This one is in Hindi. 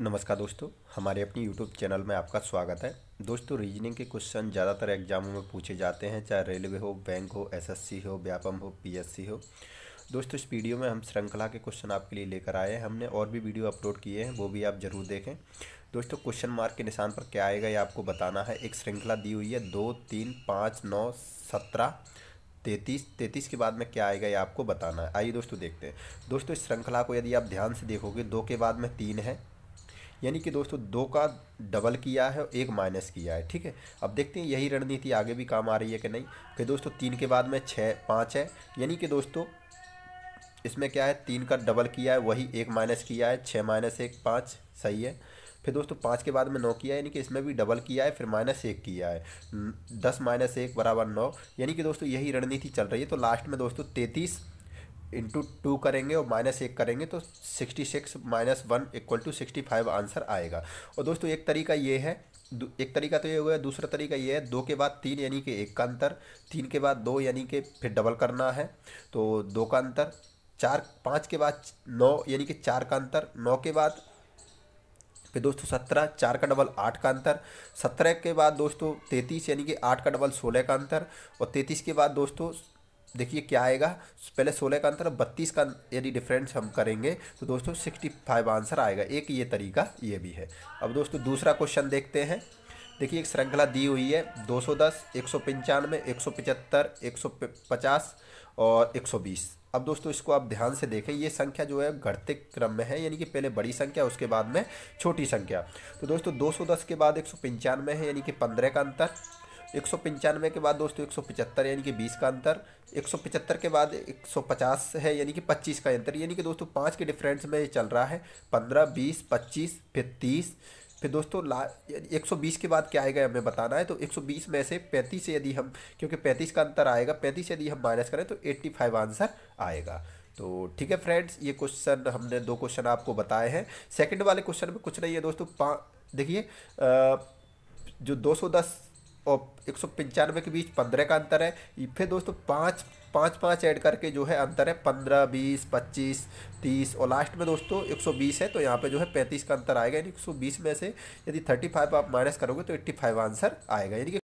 नमस्कार दोस्तों हमारे अपनी यूट्यूब चैनल में आपका स्वागत है दोस्तों रीजनिंग के क्वेश्चन ज़्यादातर एग्जामों में पूछे जाते हैं चाहे रेलवे हो बैंक हो एसएससी हो व्यापम हो पीएससी हो दोस्तों इस वीडियो में हम श्रृंखला के क्वेश्चन आपके लिए लेकर आए हैं हमने और भी वीडियो अपलोड किए हैं वो भी आप ज़रूर देखें दोस्तों क्वेश्चन मार्क के निशान पर क्या आएगा ये आपको बताना है एक श्रृंखला दी हुई है दो तीन पाँच नौ सत्रह तैतीस तैतीस के बाद में क्या आएगा ये आपको बताना है आइए दोस्तों देखते हैं दोस्तों इस श्रृंखला को यदि आप ध्यान से देखोगे दो के बाद में तीन है यानी कि दोस्तों दो का डबल किया है और एक माइनस किया है ठीक है अब देखते हैं यही रणनीति आगे भी काम आ रही है कि नहीं फिर दोस्तों तीन के बाद में छः पाँच है यानी कि दोस्तों इसमें क्या है तीन का डबल किया है वही एक माइनस किया है छः माइनस एक पाँच सही है फिर दोस्तों पाँच के बाद में नौ किया है यानी कि इसमें भी डबल किया है फिर माइनस एक किया है दस माइनस एक बराबर नौ यानी कि दोस्तों यही रणनीति चल रही है तो लास्ट में दोस्तों तैंतीस इंटू टू करेंगे और माइनस एक करेंगे तो sixty six minus one equal to sixty five answer आएगा और दोस्तों एक तरीका ये है एक तरीका तो ये हो गया दूसरा तरीका ये है दो के बाद तीन यानी कि एक का अंतर तीन के बाद दो यानी कि फिर डबल करना है तो दो का अंतर चार पाँच के बाद नौ यानी कि चार का अंतर नौ के बाद फिर दोस्तों सत्रह चार का डबल आठ का अंतर सत्रह के बाद दोस्तों तैंतीस यानी कि आठ का डबल सोलह का अंतर और तैंतीस के बाद दोस्तों देखिए क्या आएगा पहले सोलह का अंतर बत्तीस का यदि डिफरेंस हम करेंगे तो दोस्तों सिक्सटी फाइव आंसर आएगा एक ये तरीका ये भी है अब दोस्तों दूसरा क्वेश्चन देखते हैं देखिए एक श्रृंखला दी हुई है 210, एक सौ पंचानवे एक सौ पचहत्तर एक सौ पचास और बीस अब दोस्तों इसको आप ध्यान से देखें ये संख्या जो है घटते क्रम में है यानी कि पहले बड़ी संख्या उसके बाद में छोटी संख्या तो दोस्तों 210 के बाद एक सौ है यानी कि 15 का अंतर एक सौ पंचानवे के बाद दोस्तों एक सौ पचहत्तर यानी कि बीस का अंतर एक सौ पचहत्तर के बाद एक सौ पचास है यानी कि पच्चीस का अंतर यानी कि दोस्तों पाँच के डिफरेंस में ये चल रहा है पंद्रह बीस पच्चीस फिर तीस फिर दोस्तों ला एक सौ बीस के बाद क्या आएगा हमें बताना है तो एक सौ बीस में से पैंतीस यदि हम क्योंकि पैंतीस का अंतर आएगा पैंतीस यदि हम माइनस करें तो एट्टी फाइव आंसर आएगा तो ठीक है फ्रेंड्स ये क्वेश्चन हमने दो क्वेश्चन आपको बताए हैं सेकंड वाले क्वेश्चन में कुछ नहीं है दोस्तों पा देखिए जो 210 और एक सौ पंचानवे के बीच पंद्रह का अंतर है फिर दोस्तों पाँच पाँच पाँच ऐड करके जो है अंतर है पंद्रह बीस पच्चीस तीस और लास्ट में दोस्तों एक सौ बीस है तो यहाँ पे जो है पैंतीस का अंतर आएगा यानी एक सौ बीस में से यदि थर्टी फाइव आप माइनस करोगे तो एट्टी फाइव आंसर आएगा यानी कि